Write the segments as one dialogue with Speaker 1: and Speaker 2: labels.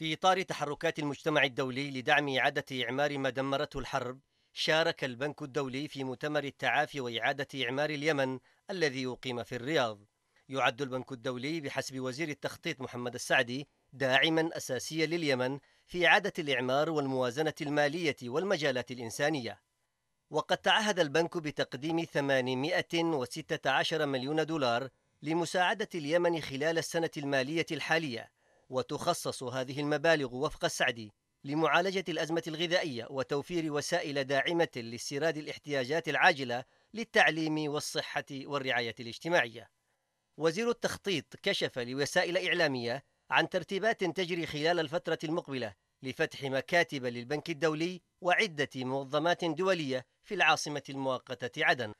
Speaker 1: في إطار تحركات المجتمع الدولي لدعم إعادة إعمار ما دمرته الحرب شارك البنك الدولي في مؤتمر التعافي وإعادة إعمار اليمن الذي أقيم في الرياض يعد البنك الدولي بحسب وزير التخطيط محمد السعدي داعما أساسيا لليمن في إعادة الإعمار والموازنة المالية والمجالات الإنسانية وقد تعهد البنك بتقديم 816 مليون دولار لمساعدة اليمن خلال السنة المالية الحالية وتخصص هذه المبالغ وفق السعدي لمعالجة الأزمة الغذائية وتوفير وسائل داعمة لاستيراد الاحتياجات العاجلة للتعليم والصحة والرعاية الاجتماعية. وزير التخطيط كشف لوسائل إعلامية عن ترتيبات تجري خلال الفترة المقبلة لفتح مكاتب للبنك الدولي وعدة منظمات دولية في العاصمة المؤقتة عدن.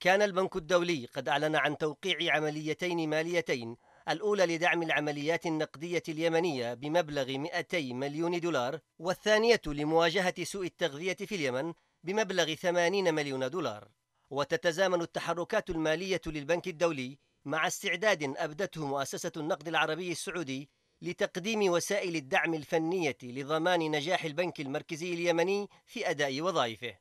Speaker 1: كان البنك الدولي قد أعلن عن توقيع عمليتين ماليتين الأولى لدعم العمليات النقدية اليمنية بمبلغ 200 مليون دولار والثانية لمواجهة سوء التغذية في اليمن بمبلغ 80 مليون دولار وتتزامن التحركات المالية للبنك الدولي مع استعداد أبدته مؤسسة النقد العربي السعودي لتقديم وسائل الدعم الفنية لضمان نجاح البنك المركزي اليمني في أداء وظائفه.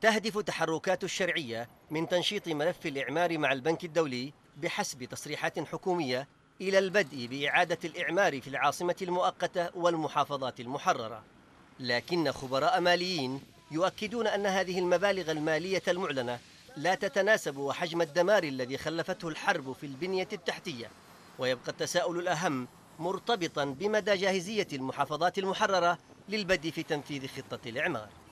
Speaker 1: تهدف تحركات الشرعية من تنشيط ملف الإعمار مع البنك الدولي بحسب تصريحات حكومية إلى البدء بإعادة الإعمار في العاصمة المؤقتة والمحافظات المحررة لكن خبراء ماليين يؤكدون أن هذه المبالغ المالية المعلنة لا تتناسب وحجم الدمار الذي خلفته الحرب في البنية التحتية ويبقى التساؤل الأهم مرتبطا بمدى جاهزية المحافظات المحررة للبدء في تنفيذ خطة الإعمار